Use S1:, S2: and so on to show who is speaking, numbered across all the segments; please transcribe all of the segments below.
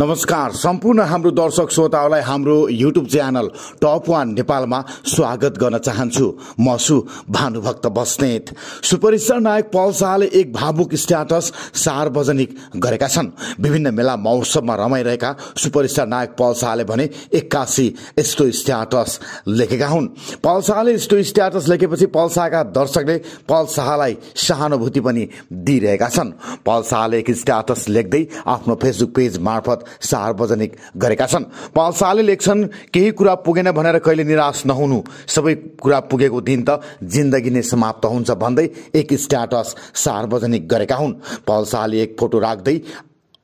S1: नमस्कार सम्पूर्ण हाम्रो दर्शक श्रोताहरूलाई हाम्रो युट्युब च्यानल टप वान नेपालमा स्वागत गर्न चाहन्छु म छु भानुभक्त बस्नेत सुपरिस्टार नायक पल शाहले एक भावुक स्ट्याटस सार्वजनिक गरेका छन् विभिन्न मेला महोत्सवमा रमाइरहेका सुपरस्टार नायक पल शाहले भने एक्कासी यस्तो स्ट्याटस लेखेका हुन् पल शाहले यस्तो स्ट्याटस लेखेपछि पल शाहका दर्शकले पल शाहलाई सहानुभूति पनि दिइरहेका छन् पल शाहले एक स्ट्याटस लेख्दै आफ्नो फेसबुक पेज मार्फत सार्वजनिक गरेका छन् पाँच शाहले लेख्छन् केही कुरा पुगेन भनेर कहिले निराश नहुनु सबै कुरा पुगेको दिन त जिन्दगी नै समाप्त हुन्छ भन्दै एक स्ट्याटस सार्वजनिक गरेका हुन् पाल शाहले एक फोटो राख्दै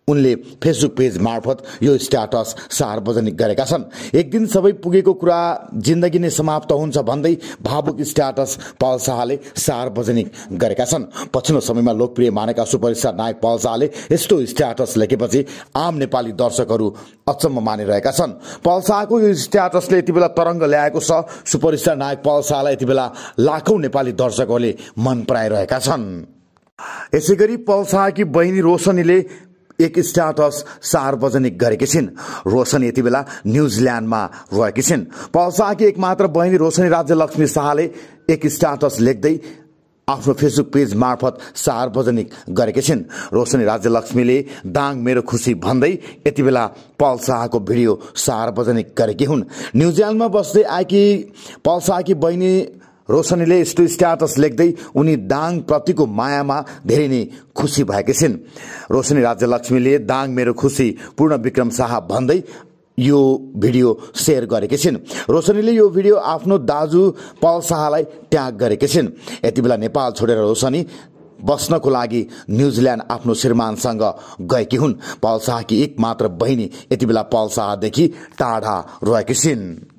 S1: उनले फेसबुक पेज मार्फत यो स्ट्याटस सार्वजनिक गरेका छन् एक दिन सबै पुगेको कुरा जिन्दगी नै समाप्त हुन्छ भन्दै भावुक स्ट्याटस पाल शाहले सार्वजनिक गरेका छन् पछिल्लो समयमा लोकप्रिय मानेका सुपरस्टार नायक पाल शाहले यस्तो स्ट्याटस लेखेपछि आम नेपाली दर्शकहरू अचम्म मानिरहेका छन् पाल शाहको यो स्ट्याटसले यति बेला तरङ्ग ल्याएको छ सुपरस्टार नायक पाल शाहलाई यति बेला लाखौँ नेपाली दर्शकहरूले मन पराइरहेका छन् यसै गरी पल शाहकी बहिनी रोशनीले एक स्ट्याटस सार्वजनिक गरेकी छिन् रोशन यति बेला न्युजिल्यान्डमा रहेकी छिन् पल्साकी एक मात्र बहिनी रोशनी राज्य लक्ष्मी शाहले एक स्ट्याटस लेख्दै आफ्नो फेसबुक पेज मार्फत सार्वजनिक गरेकी छिन् रोशनी राज्यलक्ष्मीले दाङ मेरो खुसी भन्दै यति बेला पल शाहको भिडियो सार्वजनिक गरेकी हुन् न्युजिल्यान्डमा बस्दै आएकी पल शाहकी बहिनी रोशनीले यस्तो स्ट्याटस लेख्दै उनी दाङप्रतिको मायामा धेरै नै खुसी भएकी छिन् रोशनी राज्यलक्ष्मीले दाङ मेरो खुसी पूर्ण विक्रम शाह भन्दै यो भिडियो सेयर गरेकी छिन् रोशनीले यो भिडियो आफ्नो दाजु पल शाहलाई ट्याग गरेकी छिन् यति बेला नेपाल छोडेर रोशनी बस्नको लागि न्युजिल्यान्ड आफ्नो श्रीमानसँग गएकी हुन् पल शाहकी एकमात्र बहिनी यति बेला पल शाहदेखि टाढा रहेकी छिन्